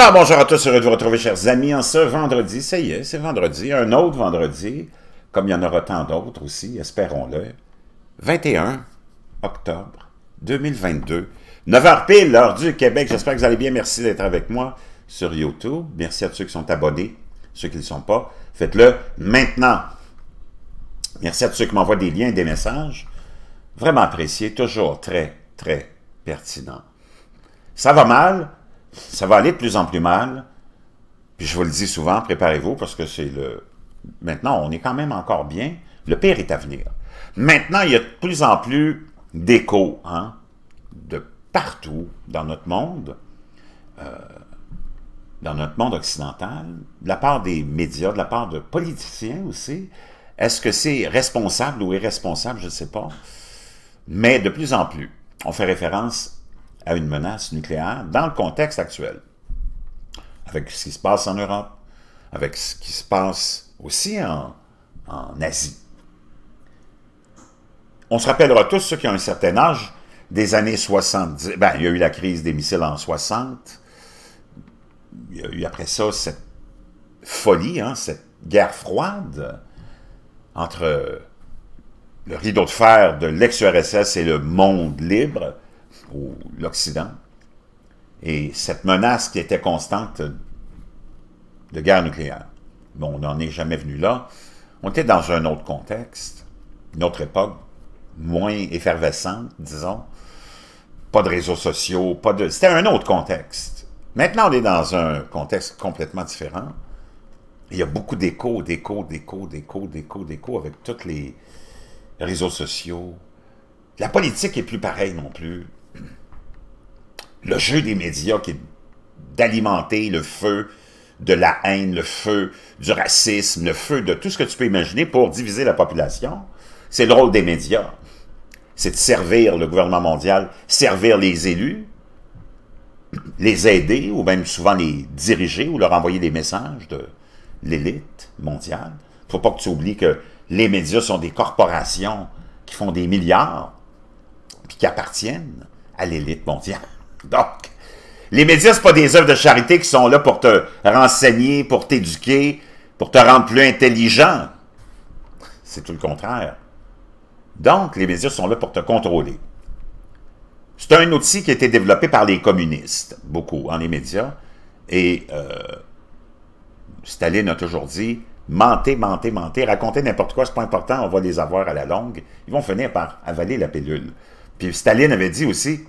Alors, bonjour à tous, heureux de vous retrouver, chers amis, en ce vendredi. Ça y est, c'est vendredi, un autre vendredi, comme il y en aura tant d'autres aussi, espérons-le. 21 octobre 2022, 9h pile, l'heure du Québec. J'espère que vous allez bien. Merci d'être avec moi sur YouTube. Merci à tous ceux qui sont abonnés, ceux qui ne le sont pas. Faites-le maintenant. Merci à tous ceux qui m'envoient des liens des messages. Vraiment apprécié, toujours très, très pertinent. Ça va mal? ça va aller de plus en plus mal. Puis je vous le dis souvent, préparez-vous parce que c'est le... Maintenant, on est quand même encore bien. Le pire est à venir. Maintenant, il y a de plus en plus d'échos hein, de partout dans notre monde, euh, dans notre monde occidental, de la part des médias, de la part de politiciens aussi. Est-ce que c'est responsable ou irresponsable, je ne sais pas. Mais de plus en plus, on fait référence à une menace nucléaire dans le contexte actuel, avec ce qui se passe en Europe, avec ce qui se passe aussi en, Asie. On se rappellera tous, ceux qui ont un certain âge, des années 70. Ben, il y a eu la crise des missiles en 60. Il y a eu après ça cette folie, hein, cette guerre froide entre le rideau de fer de l'ex-URSS et le monde libre, ou l'Occident. Et cette menace qui était constante de guerre nucléaire. Bon, on n'en est jamais venu là. On était dans un autre contexte, une autre époque, moins effervescente, disons. Pas de réseaux sociaux, pas de... C'était un autre contexte. Maintenant, on est dans un contexte complètement différent. Il y a beaucoup d'échos, d'échos, d'échos, d'échos, d'échos, d'échos avec tous les réseaux sociaux. La politique n'est plus pareille non plus le jeu des médias qui est d'alimenter le feu de la haine, le feu du racisme, le feu de tout ce que tu peux imaginer pour diviser la population, c'est le rôle des médias. C'est de servir le gouvernement mondial, servir les élus, les aider ou même souvent les diriger ou leur envoyer des messages de l'élite mondiale. Il faut pas que tu oublies que les médias sont des corporations qui font des milliards puis qui appartiennent à l'élite mondiale. Donc, les médias, ce pas des œuvres de charité qui sont là pour te renseigner, pour t'éduquer, pour te rendre plus intelligent. C'est tout le contraire. Donc, les médias sont là pour te contrôler. C'est un outil qui a été développé par les communistes, beaucoup, en les médias. Et euh, Staline a toujours dit, mentez, mentez, mentez, racontez n'importe quoi, c'est pas important, on va les avoir à la longue. Ils vont finir par avaler la pilule. Puis Staline avait dit aussi,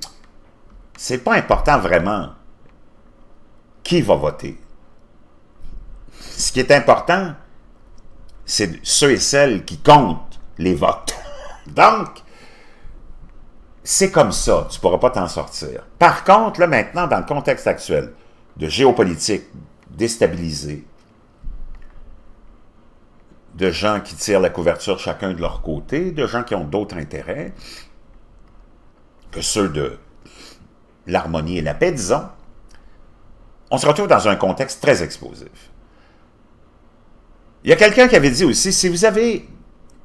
c'est pas important vraiment qui va voter. Ce qui est important, c'est ceux et celles qui comptent les votes. Donc, c'est comme ça, tu ne pourras pas t'en sortir. Par contre, là maintenant, dans le contexte actuel de géopolitique déstabilisée, de gens qui tirent la couverture chacun de leur côté, de gens qui ont d'autres intérêts que ceux de l'harmonie et la paix, disons, on se retrouve dans un contexte très explosif. Il y a quelqu'un qui avait dit aussi, si vous avez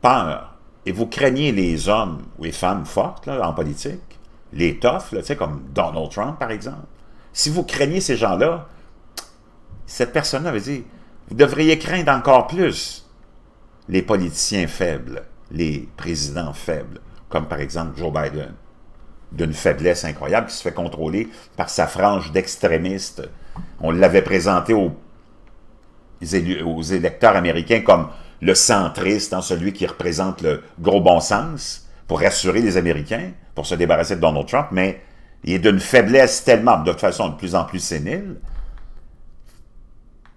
peur et vous craignez les hommes ou les femmes fortes en politique, les toughs, comme Donald Trump par exemple, si vous craignez ces gens-là, cette personne-là avait dit, vous devriez craindre encore plus les politiciens faibles, les présidents faibles, comme par exemple Joe Biden, d'une faiblesse incroyable, qui se fait contrôler par sa frange d'extrémistes. On l'avait présenté aux, électeurs américains comme le centriste, hein, celui qui représente le gros bon sens, pour rassurer les Américains, pour se débarrasser de Donald Trump, mais il est d'une faiblesse tellement, de façon, de plus en plus sénile,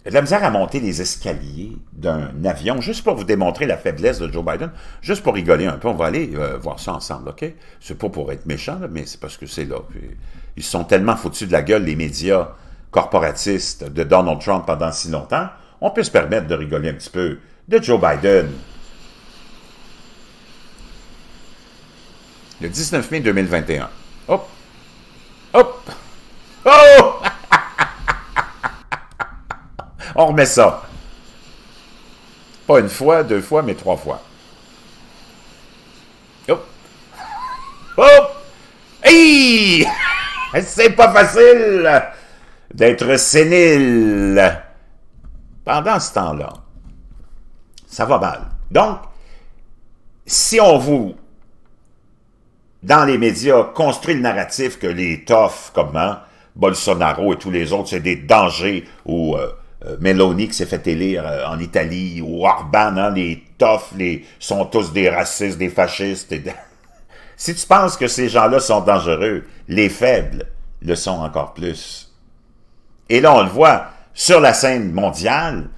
la misère à monter les escaliers d'un avion, juste pour vous démontrer la faiblesse de Joe Biden, juste pour rigoler un peu. On va aller euh, voir ça ensemble, OK? C'est pas pour être méchant, mais c'est parce que c'est là. ils sont tellement foutus de la gueule, les médias corporatistes de Donald Trump pendant si longtemps, on peut se permettre de rigoler un petit peu de Joe Biden. Le 19 mai 2021. Hop! Hop! Oh! On remet ça. Pas une fois, deux fois, mais trois fois. Hop! Oh. Oh. Hop! Hey! C'est pas facile d'être sénile. Pendant ce temps-là, ça va mal. Donc, si on vous, dans les médias, construit le narratif que les tofs comment, hein, Bolsonaro et tous les autres, c'est des dangers ou euh, euh, Meloni qui s'est fait élire euh, en Italie, ou Orban, hein, les toffes, les sont tous des racistes, des fascistes. si tu penses que ces gens-là sont dangereux, les faibles le sont encore plus. Et là, on le voit, sur la scène mondiale,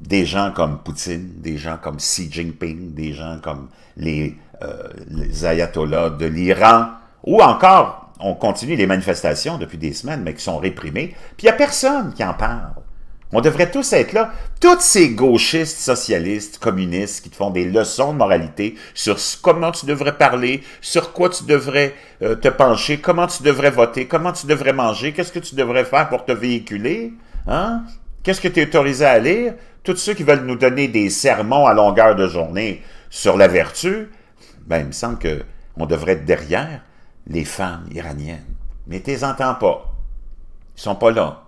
des gens comme Poutine, des gens comme Xi Jinping, des gens comme les, euh, les ayatollahs de l'Iran, ou encore, on continue les manifestations depuis des semaines, mais qui sont réprimées, puis il n'y a personne qui en parle. On devrait tous être là. Tous ces gauchistes, socialistes, communistes qui te font des leçons de moralité sur comment tu devrais parler, sur quoi tu devrais euh, te pencher, comment tu devrais voter, comment tu devrais manger, qu'est-ce que tu devrais faire pour te véhiculer, hein? Qu'est-ce que tu es autorisé à lire? Tous ceux qui veulent nous donner des sermons à longueur de journée sur la vertu, ben, il me semble qu'on devrait être derrière les femmes iraniennes. Mais t'es entends pas. Ils sont pas là.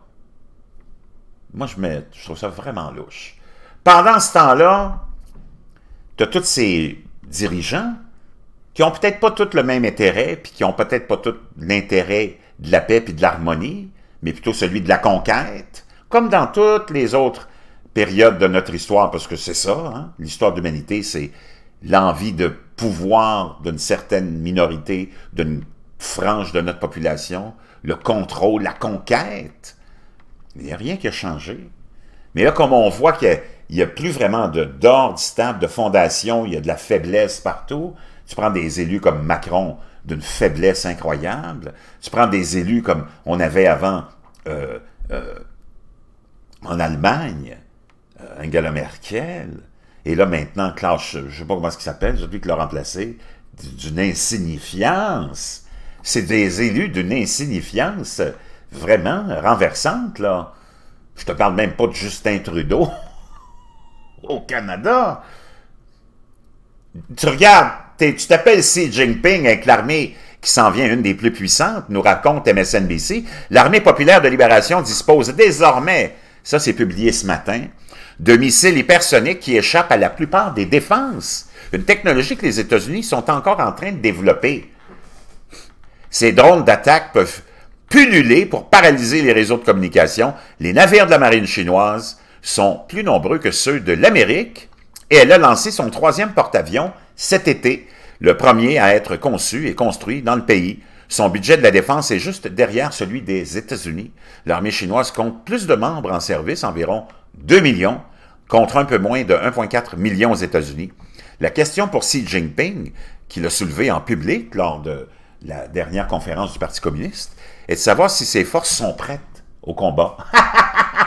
Moi, je, trouve ça vraiment louche. Pendant ce temps-là, tu as tous ces dirigeants qui ont peut-être pas tous le même intérêt, puis qui ont peut-être pas tous l'intérêt de la paix et de l'harmonie, mais plutôt celui de la conquête, comme dans toutes les autres périodes de notre histoire, parce que c'est ça, hein. l'histoire de l'humanité, c'est l'envie de pouvoir d'une certaine minorité, d'une frange de notre population, le contrôle, la conquête. Il n'y a rien qui a changé. Mais là, comme on voit qu'il n'y a, plus vraiment d'ordre stable, de fondation, il y a de la faiblesse partout, tu prends des élus comme Macron, d'une faiblesse incroyable, tu prends des élus comme on avait avant euh, euh, en Allemagne, euh, Angela Merkel, et là maintenant, Clash je ne sais pas comment il s'appelle, celui qui l'a remplacé, d'une insignifiance. C'est des élus d'une insignifiance vraiment renversante, là. Je te parle même pas de Justin Trudeau au Canada. Tu regardes, tu t'appelles Xi Jinping avec l'armée qui s'en vient une des plus puissantes, nous raconte MSNBC. L'armée populaire de libération dispose désormais, ça c'est publié ce matin, de missiles hypersoniques qui échappent à la plupart des défenses. Une technologie que les États-Unis sont encore en train de développer. Ces drones d'attaque peuvent Punulés pour paralyser les réseaux de communication, les navires de la marine chinoise sont plus nombreux que ceux de l'Amérique et elle a lancé son troisième porte-avions cet été, le premier à être conçu et construit dans le pays. Son budget de la défense est juste derrière celui des États-Unis. L'armée chinoise compte plus de membres en service, environ 2 millions, contre un peu moins de 1,4 million aux États-Unis. La question pour Xi Jinping, qu'il a soulevé en public lors de la dernière conférence du Parti communiste, est de savoir si ses forces sont prêtes au combat.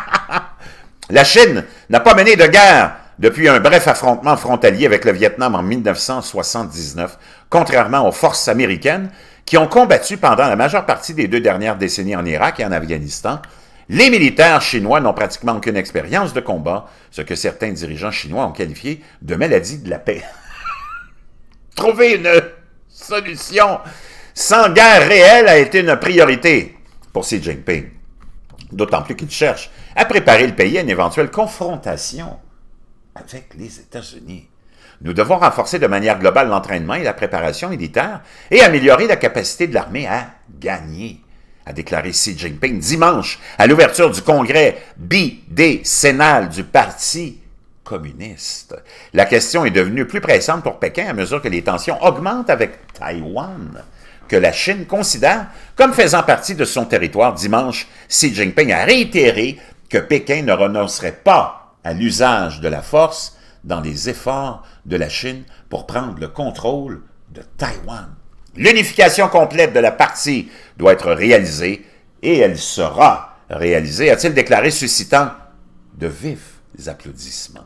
la Chine n'a pas mené de guerre depuis un bref affrontement frontalier avec le Vietnam en 1979, contrairement aux forces américaines qui ont combattu pendant la majeure partie des deux dernières décennies en Irak et en Afghanistan, les militaires chinois n'ont pratiquement aucune expérience de combat, ce que certains dirigeants chinois ont qualifié de maladie de la paix. Trouver une solution sans guerre réelle a été une priorité pour Xi Jinping. D'autant plus qu'il cherche à préparer le pays à une éventuelle confrontation avec les États-Unis. Nous devons renforcer de manière globale l'entraînement et la préparation militaire et améliorer la capacité de l'armée à gagner, a déclaré Xi Jinping dimanche à l'ouverture du congrès bidécennal du Parti communiste. La question est devenue plus pressante pour Pékin à mesure que les tensions augmentent avec Taïwan que la Chine considère comme faisant partie de son territoire dimanche, Xi Jinping a réitéré que Pékin ne renoncerait pas à l'usage de la force dans les efforts de la Chine pour prendre le contrôle de Taïwan. L'unification complète de la partie doit être réalisée et elle sera réalisée, a-t-il déclaré, suscitant de vifs applaudissements.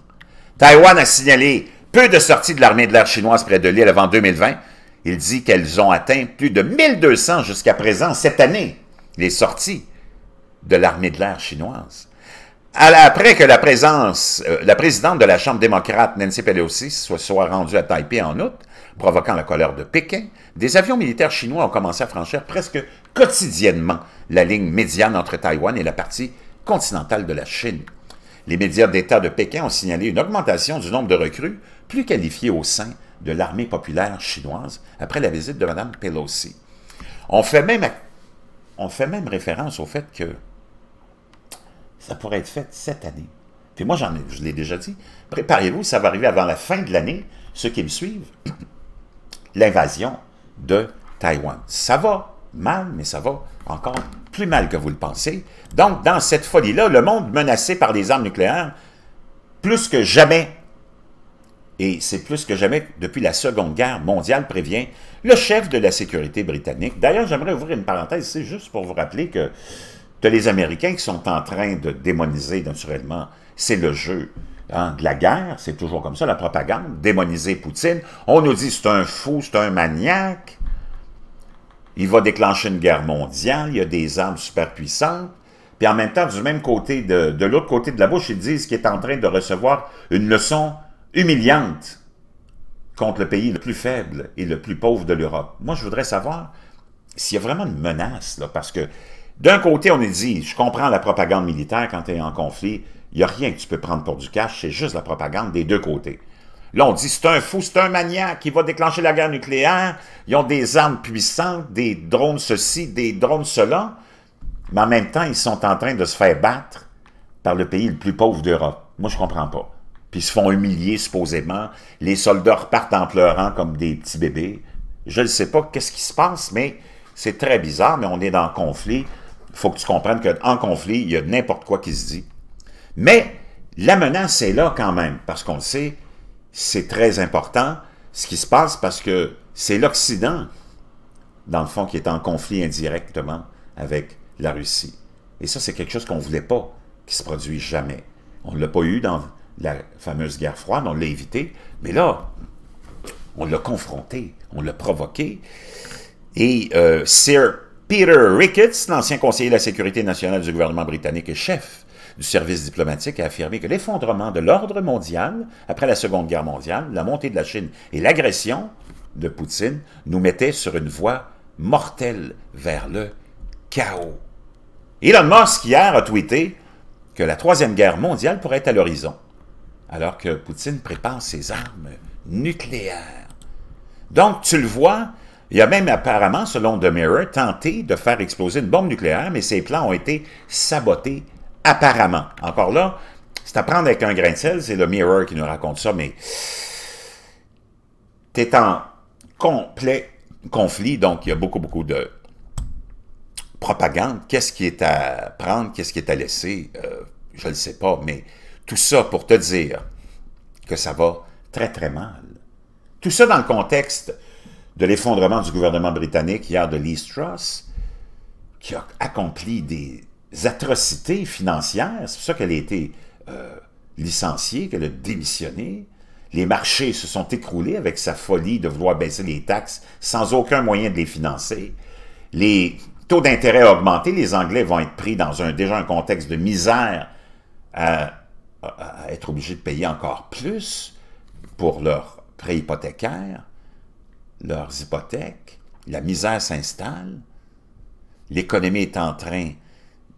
Taïwan a signalé peu de sorties de l'armée de l'air chinoise près de l'île avant 2020, il dit qu'elles ont atteint plus de 1200 jusqu'à présent cette année, les sorties de l'armée de l'air chinoise. Après que la, présence, euh, la présidente de la Chambre démocrate, Nancy Pelosi, soit, soit rendue à Taipei en août, provoquant la colère de Pékin, des avions militaires chinois ont commencé à franchir presque quotidiennement la ligne médiane entre Taïwan et la partie continentale de la Chine. Les médias d'État de Pékin ont signalé une augmentation du nombre de recrues plus qualifiées au sein de l'armée populaire chinoise après la visite de Mme Pelosi. On fait même, on fait même référence au fait que ça pourrait être fait cette année. Et moi, j'en ai, je l'ai déjà dit, préparez-vous, ça va arriver avant la fin de l'année, ceux qui me suivent, l'invasion de Taïwan. Ça va mal, mais ça va encore plus mal que vous le pensez. Donc, dans cette folie-là, le monde menacé par des armes nucléaires, plus que jamais et c'est plus que jamais depuis la Seconde Guerre mondiale, prévient le chef de la sécurité britannique. D'ailleurs, j'aimerais ouvrir une parenthèse, ici juste pour vous rappeler que tous les Américains qui sont en train de démoniser naturellement, c'est le jeu hein, de la guerre, c'est toujours comme ça, la propagande, démoniser Poutine. On nous dit c'est un fou, c'est un maniaque, il va déclencher une guerre mondiale, il y a des armes superpuissantes, puis en même temps, du même côté, de, de l'autre côté de la bouche, ils disent qu'il est en train de recevoir une leçon humiliante contre le pays le plus faible et le plus pauvre de l'Europe. Moi, je voudrais savoir s'il y a vraiment une menace, là, parce que d'un côté, on est dit, je comprends la propagande militaire quand tu es en conflit, il n'y a rien que tu peux prendre pour du cash, c'est juste la propagande des deux côtés. Là, on dit, c'est un fou, c'est un maniaque qui va déclencher la guerre nucléaire, ils ont des armes puissantes, des drones ceci, des drones cela, mais en même temps, ils sont en train de se faire battre par le pays le plus pauvre d'Europe. Moi, je comprends pas puis se font humilier supposément. Les soldats repartent en pleurant comme des petits bébés. Je ne sais pas qu'est-ce qui se passe, mais c'est très bizarre, mais on est dans le conflit. Il faut que tu comprennes qu'en conflit, il y a n'importe quoi qui se dit. Mais la menace est là quand même, parce qu'on le sait, c'est très important ce qui se passe parce que c'est l'Occident, dans le fond, qui est en conflit indirectement avec la Russie. Et ça, c'est quelque chose qu'on ne voulait pas qui se produise jamais. On ne l'a pas eu dans la fameuse guerre froide, on l'a évité, mais là, on l'a confronté, on l'a provoqué. Et euh, Sir Peter Ricketts, l'ancien conseiller de la sécurité nationale du gouvernement britannique et chef du service diplomatique, a affirmé que l'effondrement de l'ordre mondial après la Seconde Guerre mondiale, la montée de la Chine et l'agression de Poutine nous mettaient sur une voie mortelle vers le chaos. Elon Musk, hier, a tweeté que la Troisième Guerre mondiale pourrait être à l'horizon alors que Poutine prépare ses armes nucléaires. Donc, tu le vois, il y a même apparemment, selon The Mirror, tenté de faire exploser une bombe nucléaire, mais ses plans ont été sabotés apparemment. Encore là, c'est à prendre avec un grain de sel, c'est le Mirror qui nous raconte ça, mais tu es en complet conflit, donc il y a beaucoup, beaucoup de propagande. Qu'est-ce qui est à prendre, qu'est-ce qui est à laisser, euh, je ne le sais pas, mais tout ça pour te dire que ça va très, très mal. Tout ça dans le contexte de l'effondrement du gouvernement britannique hier de Lee Truss, qui a accompli des atrocités financières. C'est pour ça qu'elle a été euh, licenciée, qu'elle a démissionné. Les marchés se sont écroulés avec sa folie de vouloir baisser les taxes sans aucun moyen de les financer. Les taux d'intérêt ont augmenté. Les Anglais vont être pris dans un, déjà un contexte de misère à être obligés de payer encore plus pour leurs prêts hypothécaires, leurs hypothèques, la misère s'installe, l'économie est en train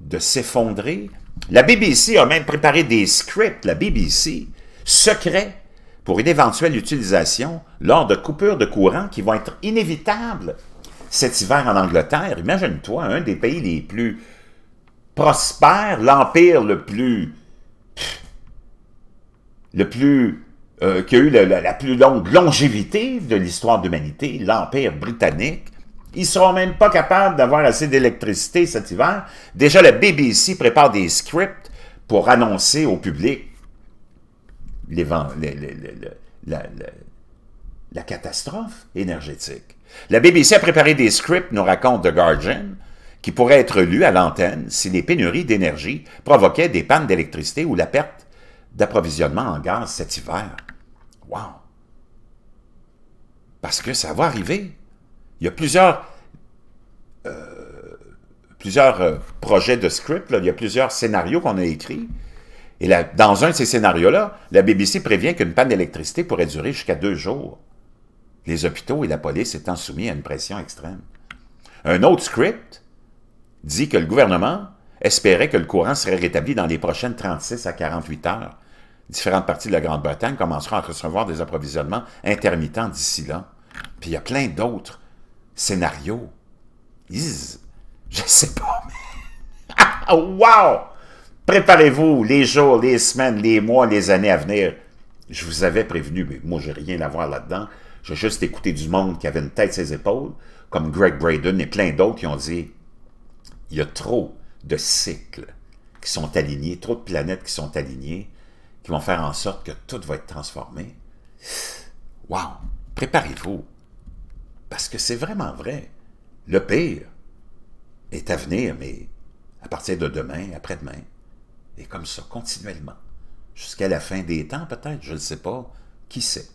de s'effondrer. La BBC a même préparé des scripts, la BBC, secrets pour une éventuelle utilisation lors de coupures de courant qui vont être inévitables cet hiver en Angleterre. Imagine-toi, un des pays les plus prospères, l'empire le plus le plus, euh, qui a eu la, plus longue longévité de l'histoire de l'humanité, l'Empire britannique, ils ne seront même pas capables d'avoir assez d'électricité cet hiver. Déjà, la BBC prépare des scripts pour annoncer au public les, la, catastrophe énergétique. La BBC a préparé des scripts, nous raconte The Guardian, qui pourraient être lus à l'antenne si les pénuries d'énergie provoquaient des pannes d'électricité ou la perte d'approvisionnement en gaz cet hiver. Wow! Parce que ça va arriver. Il y a plusieurs, euh, plusieurs euh, projets de script, il y a plusieurs scénarios qu'on a écrits. Et dans un de ces scénarios-là, la BBC prévient qu'une panne d'électricité pourrait durer jusqu'à deux jours, les hôpitaux et la police étant soumis à une pression extrême. Un autre script dit que le gouvernement espérait que le courant serait rétabli dans les prochaines 36 à 48 heures différentes parties de la Grande-Bretagne commenceront à recevoir des approvisionnements intermittents d'ici là. Puis il y a plein d'autres scénarios. Je Je sais pas, mais... Ah, wow! Préparez-vous les jours, les semaines, les mois, les années à venir. Je vous avais prévenu, mais moi, j'ai rien à voir là-dedans. J'ai juste écouté du monde qui avait une tête ses épaules, comme Greg Braden et plein d'autres qui ont dit il y a trop de cycles qui sont alignés, trop de planètes qui sont alignées qui vont faire en sorte que tout va être transformé. Wow! Préparez-vous. Parce que c'est vraiment vrai. Le pire est à venir, mais à partir de demain, après-demain, et comme ça, continuellement. Jusqu'à la fin des temps, peut-être, je ne sais pas. Qui sait?